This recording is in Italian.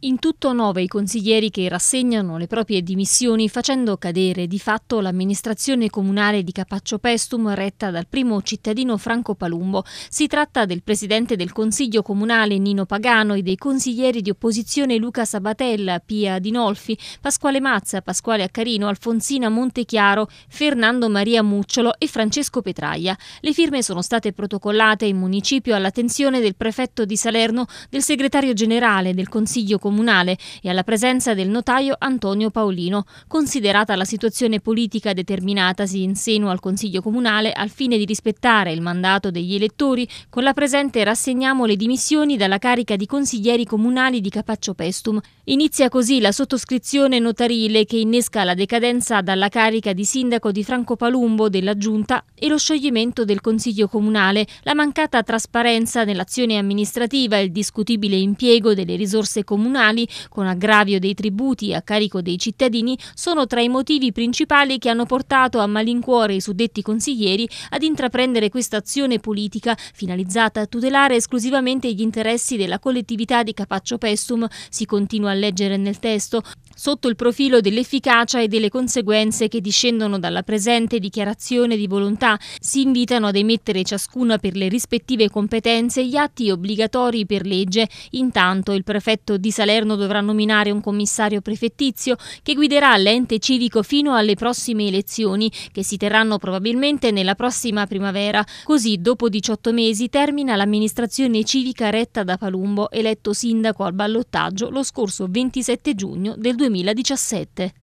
In tutto nove i consiglieri che rassegnano le proprie dimissioni facendo cadere di fatto l'amministrazione comunale di Capaccio Pestum retta dal primo cittadino Franco Palumbo. Si tratta del presidente del Consiglio Comunale Nino Pagano e dei consiglieri di opposizione Luca Sabatella, Pia Dinolfi, Pasquale Mazza, Pasquale Accarino, Alfonsina Montechiaro, Fernando Maria Mucciolo e Francesco Petraia. Le firme sono state protocollate in municipio all'attenzione del prefetto di Salerno, del segretario generale del Consiglio Comunale comunale e alla presenza del notaio Antonio Paolino, considerata la situazione politica determinatasi in seno al Consiglio Comunale al fine di rispettare il mandato degli elettori, con la presente rassegniamo le dimissioni dalla carica di consiglieri comunali di Capaccio Pestum. Inizia così la sottoscrizione notarile che innesca la decadenza dalla carica di sindaco di Franco Palumbo della Giunta e lo scioglimento del Consiglio Comunale, la mancata trasparenza nell'azione amministrativa e il discutibile impiego delle risorse comunali comunali, con aggravio dei tributi a carico dei cittadini, sono tra i motivi principali che hanno portato a malincuore i suddetti consiglieri ad intraprendere questa azione politica finalizzata a tutelare esclusivamente gli interessi della collettività di Capaccio Pestum, si continua a leggere nel testo, sotto il profilo dell'efficacia e delle conseguenze che discendono dalla presente dichiarazione di volontà, si invitano ad emettere ciascuna per le rispettive competenze gli atti obbligatori per legge. Intanto il prefetto di Salerno dovrà nominare un commissario prefettizio che guiderà l'ente civico fino alle prossime elezioni, che si terranno probabilmente nella prossima primavera. Così, dopo 18 mesi, termina l'amministrazione civica retta da Palumbo, eletto sindaco al ballottaggio lo scorso 27 giugno del 2020. 2017.